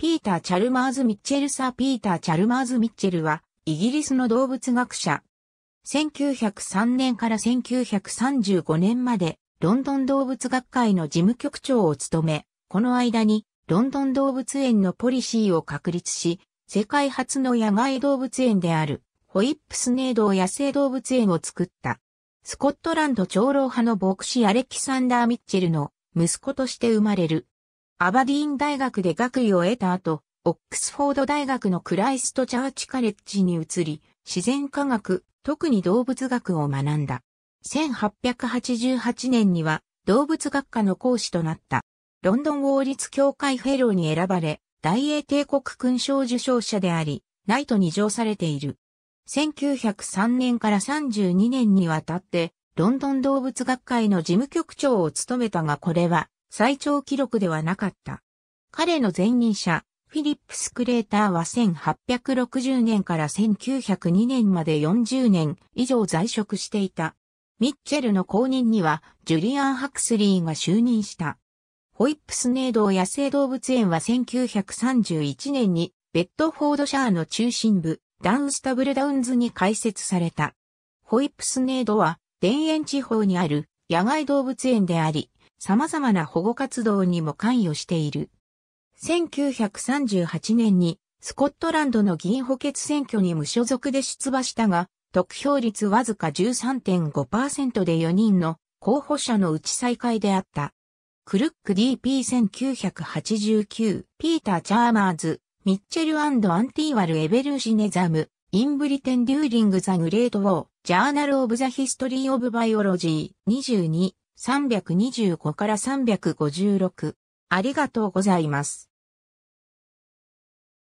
ピーター・チャルマーズ・ミッチェル・サー・ピーター・チャルマーズ・ミッチェルは、イギリスの動物学者。1903年から1935年まで、ロンドン動物学会の事務局長を務め、この間に、ロンドン動物園のポリシーを確立し、世界初の野外動物園である、ホイップスネードを野生動物園を作った。スコットランド長老派の牧師アレキサンダー・ミッチェルの息子として生まれる。アバディーン大学で学位を得た後、オックスフォード大学のクライストチャーチカレッジに移り、自然科学、特に動物学を学んだ。1888年には動物学科の講師となった。ロンドン王立協会フェローに選ばれ、大英帝国勲章受章者であり、ナイトに上されている。1903年から32年にわたって、ロンドン動物学会の事務局長を務めたがこれは、最長記録ではなかった。彼の前任者、フィリップス・クレーターは1860年から1902年まで40年以上在職していた。ミッチェルの後任にはジュリアン・ハクスリーが就任した。ホイップスネード野生動物園は1931年にベッドフォードシャーの中心部、ダウンスタブルダウンズに開設された。ホイップスネードは田園地方にある野外動物園であり、様々な保護活動にも関与している。1938年にスコットランドの議員補欠選挙に無所属で出馬したが、得票率わずか13.5%で4人の候補者のうち最下位であった。クルック DP1989、ピーター・チャーマーズ、ミッチェル・アンティーワル・エベルシネザム、インブリテン・デューリング・ザ・グレート・ウォー、ジャーナル・オブ・ザ・ヒストリー・オブ・バイオロジー、22、325から356。ありがとうございます。